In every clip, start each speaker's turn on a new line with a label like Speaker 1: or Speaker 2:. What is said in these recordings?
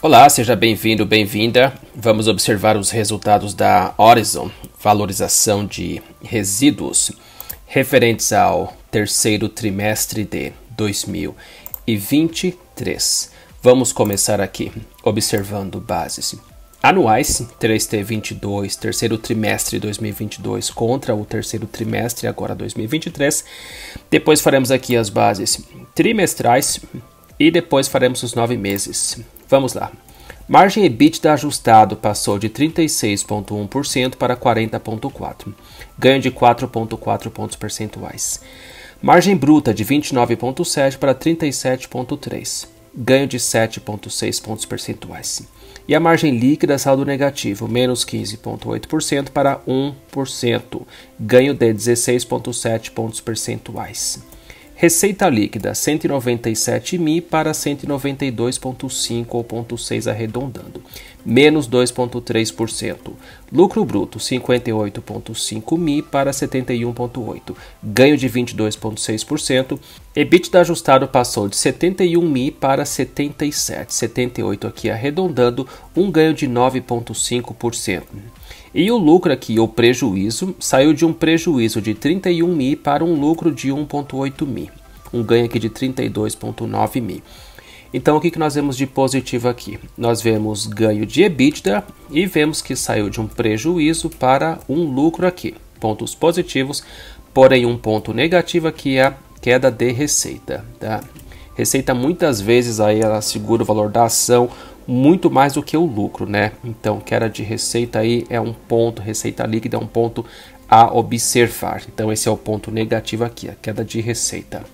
Speaker 1: Olá, seja bem-vindo, bem-vinda. Vamos observar os resultados da Horizon, valorização de resíduos, referentes ao terceiro trimestre de 2023. Vamos começar aqui observando bases anuais 3T22, terceiro trimestre 2022 contra o terceiro trimestre agora 2023. Depois faremos aqui as bases trimestrais e depois faremos os nove meses Vamos lá. Margem EBITDA ajustado passou de 36,1% para 40,4%, ganho de 4,4 pontos percentuais. Margem bruta de 29,7% para 37,3%, ganho de 7,6 pontos percentuais. E a margem líquida saldo negativo, menos 15,8% para 1%, ganho de 16,7 pontos percentuais. Receita líquida 197 mi para 192,5 ou 0,6 arredondando, menos 2,3%. Lucro bruto 58,5 mi para 71,8, ganho de 22,6%. EBITDA ajustado passou de 71 mi para 77, 78 aqui arredondando, um ganho de 9,5%. E o lucro aqui, ou prejuízo, saiu de um prejuízo de 31 mil para um lucro de 1,8 mil. Um ganho aqui de 32,9 mil. Então o que, que nós vemos de positivo aqui? Nós vemos ganho de EBITDA e vemos que saiu de um prejuízo para um lucro aqui. Pontos positivos, porém um ponto negativo aqui é a queda de receita. Tá? Receita muitas vezes aí ela segura o valor da ação muito mais do que o lucro, né? Então, queda de receita aí é um ponto, receita líquida é um ponto a observar. Então, esse é o ponto negativo aqui, a queda de receita.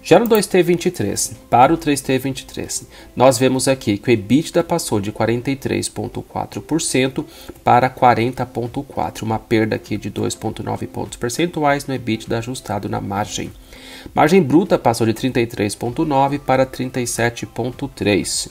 Speaker 1: Já no 2T23, para o 3T23, nós vemos aqui que o EBITDA passou de 43,4% para 40,4%, uma perda aqui de 2,9 pontos percentuais no EBITDA ajustado na margem. Margem bruta passou de 33,9% para 37,3%.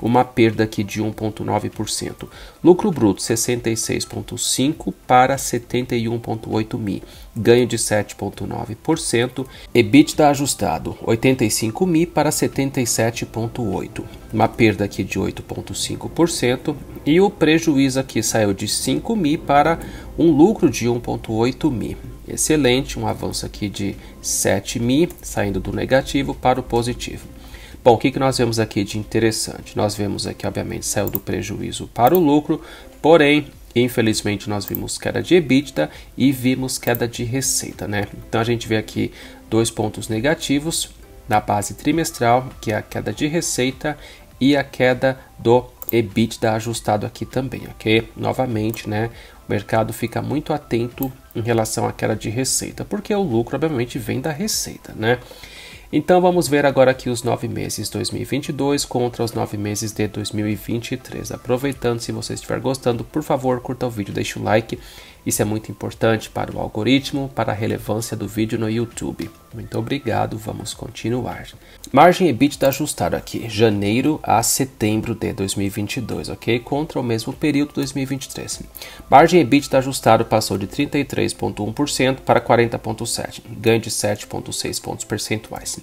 Speaker 1: uma perda aqui de 1,9%. Lucro bruto 66,5 para 71,8 mil ganho de 7,9%. EBITDA ajustado 85 mil para 77,8, uma perda aqui de 8,5%. E o prejuízo aqui saiu de 5 mil para um lucro de 1,8 mil Excelente, um avanço aqui de 7 mil saindo do negativo para o positivo. Bom, o que, que nós vemos aqui de interessante? Nós vemos aqui, obviamente, saiu do prejuízo para o lucro, porém, infelizmente, nós vimos queda de EBITDA e vimos queda de receita, né? Então, a gente vê aqui dois pontos negativos na base trimestral, que é a queda de receita e a queda do EBITDA ajustado aqui também, ok? Novamente, né? O mercado fica muito atento em relação à queda de receita, porque o lucro, obviamente, vem da receita, né? Então vamos ver agora aqui os nove meses 2022 contra os nove meses de 2023. Aproveitando, se você estiver gostando, por favor, curta o vídeo, deixe o like isso é muito importante para o algoritmo, para a relevância do vídeo no YouTube. Muito obrigado, vamos continuar. Margem EBITDA ajustada aqui, janeiro a setembro de 2022, ok? Contra o mesmo período 2023. Margem EBITDA ajustada passou de 33,1% para 40,7%, ganho de 7,6 pontos percentuais.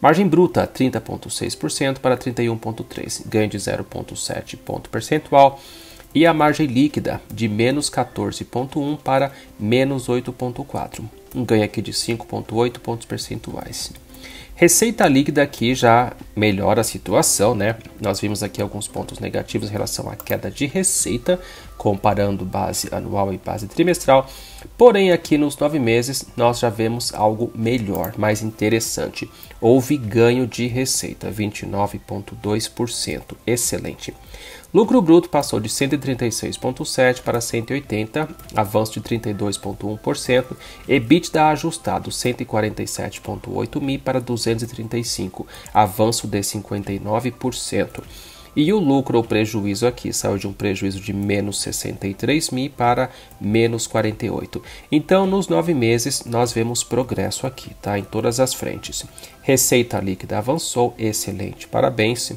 Speaker 1: Margem bruta, 30,6% para 31,3%, ganho de 0,7 ponto percentual e a margem líquida de menos 14,1 para menos 8,4, um ganho aqui de 5,8 pontos percentuais. Receita líquida aqui já melhora a situação, né? Nós vimos aqui alguns pontos negativos em relação à queda de receita, comparando base anual e base trimestral. Porém, aqui nos nove meses, nós já vemos algo melhor, mais interessante. Houve ganho de receita, 29,2%. Excelente. Lucro bruto passou de 136,7 para 180, avanço de 32,1%. EBITDA ajustado, 147,8 mil para 200. 235, avanço de 59%. E o lucro ou prejuízo aqui saiu de um prejuízo de menos 63 mil para menos 48. Então, nos nove meses, nós vemos progresso aqui, tá? Em todas as frentes. Receita líquida avançou, excelente, parabéns.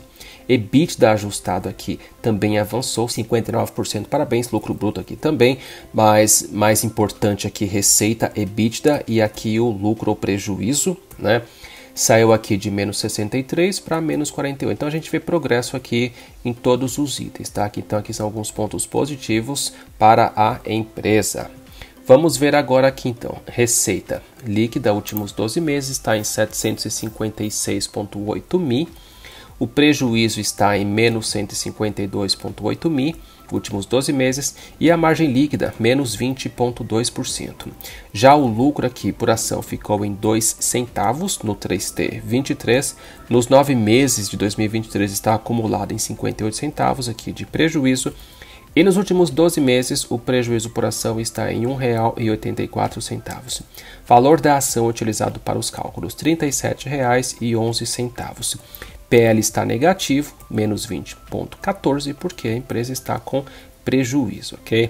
Speaker 1: EBITDA ajustado aqui também avançou, 59%, parabéns, lucro bruto aqui também, mas mais importante aqui receita EBITDA e aqui o lucro ou prejuízo, né? saiu aqui de menos 63 para menos 41. Então a gente vê progresso aqui em todos os itens, tá? Então aqui são alguns pontos positivos para a empresa. Vamos ver agora aqui então, receita líquida últimos 12 meses está em 756.8 mil, o prejuízo está em menos 152.8 mil últimos 12 meses, e a margem líquida, menos 20,2%. Já o lucro aqui por ação ficou em 2 centavos no 3T 23. Nos nove meses de 2023 está acumulado em 58 centavos aqui de prejuízo. E nos últimos 12 meses, o prejuízo por ação está em R$ 1,84. Valor da ação utilizado para os cálculos R$ 37,11. PL está negativo, menos 20,14, porque a empresa está com prejuízo, ok?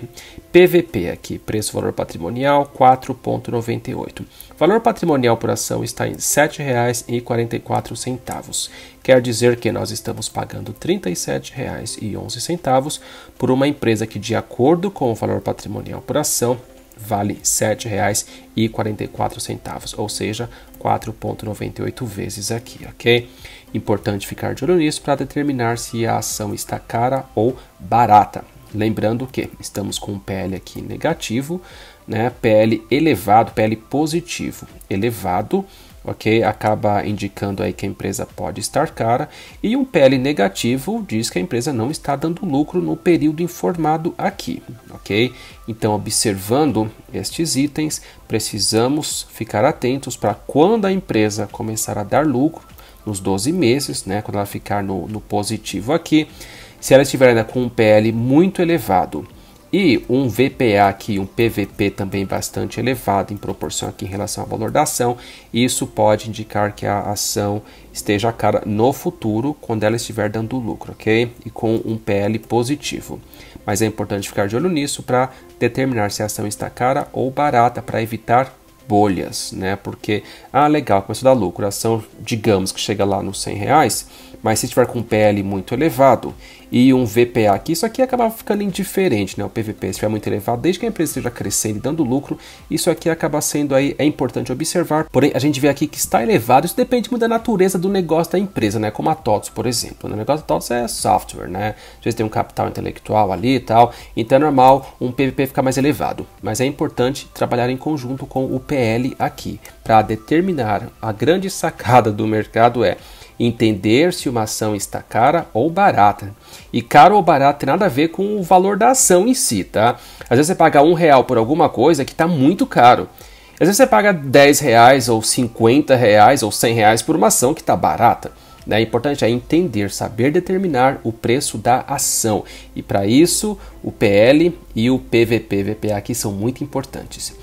Speaker 1: PVP aqui, preço-valor patrimonial, 4,98. Valor patrimonial por ação está em R$ 7,44. Quer dizer que nós estamos pagando R$ 37,11 por uma empresa que, de acordo com o valor patrimonial por ação, vale R$ 7,44, ou seja, 4,98 vezes aqui, ok? Importante ficar de olho nisso para determinar se a ação está cara ou barata. Lembrando que estamos com PL aqui negativo, né? PL elevado, PL positivo elevado ok? Acaba indicando aí que a empresa pode estar cara e um PL negativo diz que a empresa não está dando lucro no período informado aqui, ok? Então, observando estes itens, precisamos ficar atentos para quando a empresa começar a dar lucro nos 12 meses, né? Quando ela ficar no, no positivo aqui, se ela estiver ainda com um PL muito elevado e um VPA aqui, um PVP também bastante elevado em proporção aqui em relação ao valor da ação, isso pode indicar que a ação esteja cara no futuro quando ela estiver dando lucro, ok? E com um PL positivo. Mas é importante ficar de olho nisso para determinar se a ação está cara ou barata para evitar bolhas, né? Porque, ah, legal, começou a dar lucro, a ação, digamos que chega lá nos 100 reais, mas se tiver com PL muito elevado e um VPA aqui, isso aqui acaba ficando indiferente, né? O PVP se estiver muito elevado, desde que a empresa esteja crescendo e dando lucro, isso aqui acaba sendo aí, é importante observar. Porém, a gente vê aqui que está elevado, isso depende muito da natureza do negócio da empresa, né? Como a TOTS, por exemplo. Né? O negócio da TOTS é software, né? Às vezes tem um capital intelectual ali e tal, então é normal um PVP ficar mais elevado. Mas é importante trabalhar em conjunto com o PL aqui, para determinar a grande sacada do mercado é entender se uma ação está cara ou barata. E caro ou barato tem nada a ver com o valor da ação em si, tá? Às vezes você paga um real por alguma coisa que está muito caro. Às vezes você paga 10 reais ou 50 reais ou 100 reais por uma ação que está barata. Né? O é importante é entender, saber determinar o preço da ação. E para isso, o PL e o PVP, VPA aqui são muito importantes.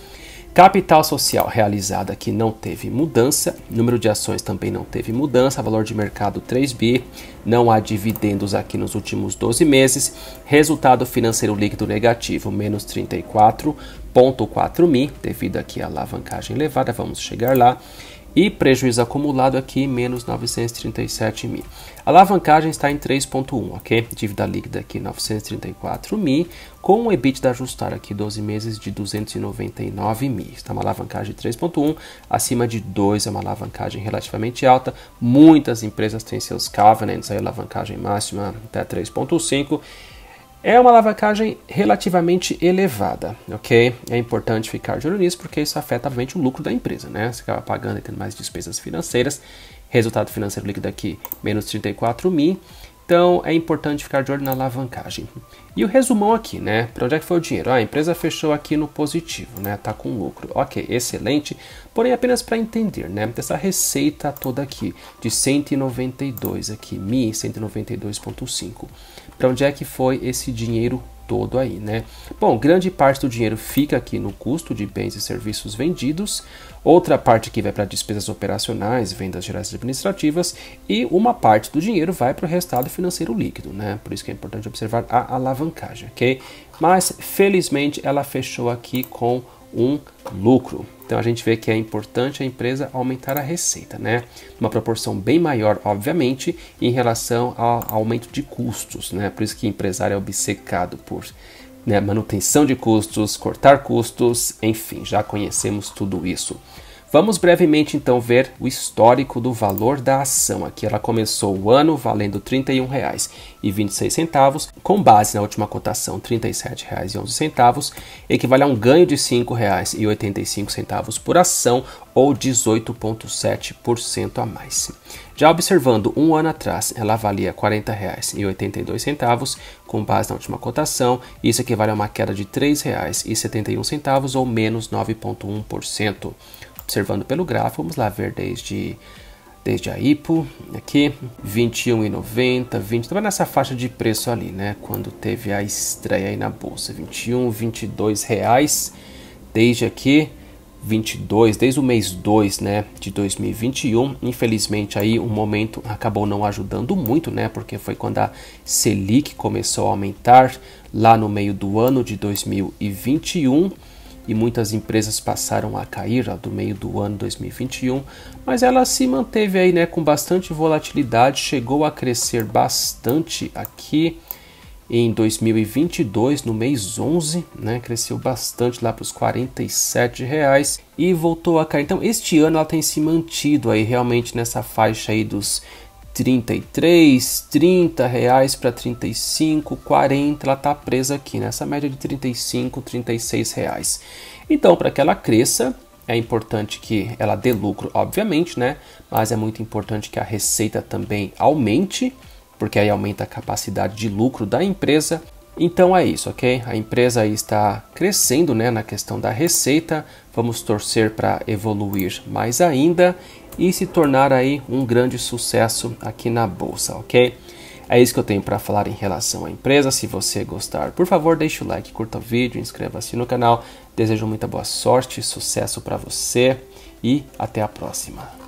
Speaker 1: Capital social realizada que não teve mudança, número de ações também não teve mudança, valor de mercado 3 bi, não há dividendos aqui nos últimos 12 meses, resultado financeiro líquido negativo, menos 34,4 mil, devido aqui à alavancagem elevada, vamos chegar lá e prejuízo acumulado aqui menos 937 mil. A alavancagem está em 3.1, ok? Dívida líquida aqui 934 mil, com o um EBITDA ajustar aqui 12 meses de 299 mil. Está uma alavancagem de 3.1, acima de 2 é uma alavancagem relativamente alta. Muitas empresas têm seus covenants, aí alavancagem máxima até 3.5 é uma alavancagem relativamente elevada, ok? É importante ficar de olho nisso porque isso afeta, obviamente, o lucro da empresa, né? Você acaba pagando e tendo mais despesas financeiras, resultado financeiro líquido aqui, menos 34 mil. Então, é importante ficar de olho na alavancagem. E o resumão aqui, né? Para onde é que foi o dinheiro? Ah, a empresa fechou aqui no positivo, né? Tá com lucro. Ok, excelente. Porém, apenas para entender, né? Essa receita toda aqui de 192 aqui, 192,5. Para então, onde é que foi esse dinheiro todo aí, né? Bom, grande parte do dinheiro fica aqui no custo de bens e serviços vendidos, outra parte que vai para despesas operacionais, vendas gerais administrativas e uma parte do dinheiro vai para o resultado financeiro líquido, né? Por isso que é importante observar a alavancagem, ok? Mas felizmente ela fechou aqui com um lucro. Então a gente vê que é importante a empresa aumentar a receita, né? Uma proporção bem maior, obviamente, em relação ao aumento de custos, né? Por isso que empresário é obcecado por né, manutenção de custos, cortar custos, enfim, já conhecemos tudo isso. Vamos brevemente então ver o histórico do valor da ação. Aqui ela começou o ano valendo R$ 31,26, com base na última cotação R$ 37,11, equivale a um ganho de R$ 5,85 por ação ou 18,7% a mais. Já observando um ano atrás, ela valia R$ 40,82, com base na última cotação, isso equivale a uma queda de R$ 3,71 ou menos 9,1% observando pelo gráfico, vamos lá ver desde desde a IPO aqui, 21,90, 20, estava nessa faixa de preço ali, né? Quando teve a estreia aí na bolsa, 21, 22 reais, desde aqui 22, desde o mês 2, né, de 2021. Infelizmente aí o momento acabou não ajudando muito, né? Porque foi quando a Selic começou a aumentar lá no meio do ano de 2021 e muitas empresas passaram a cair do meio do ano 2021, mas ela se manteve aí, né, com bastante volatilidade, chegou a crescer bastante aqui em 2022, no mês 11, né, cresceu bastante lá para os 47 reais e voltou a cair. Então, este ano ela tem se mantido aí realmente nessa faixa aí dos 33, 30 reais para 35, 40, ela está presa aqui nessa né? média de 35, 36 reais. Então, para que ela cresça, é importante que ela dê lucro, obviamente, né? Mas é muito importante que a receita também aumente, porque aí aumenta a capacidade de lucro da empresa. Então é isso, ok? A empresa está crescendo, né, na questão da receita. Vamos torcer para evoluir mais ainda e se tornar aí um grande sucesso aqui na bolsa, ok? É isso que eu tenho para falar em relação à empresa. Se você gostar, por favor, deixe o like, curta o vídeo, inscreva-se no canal. Desejo muita boa sorte, sucesso para você e até a próxima.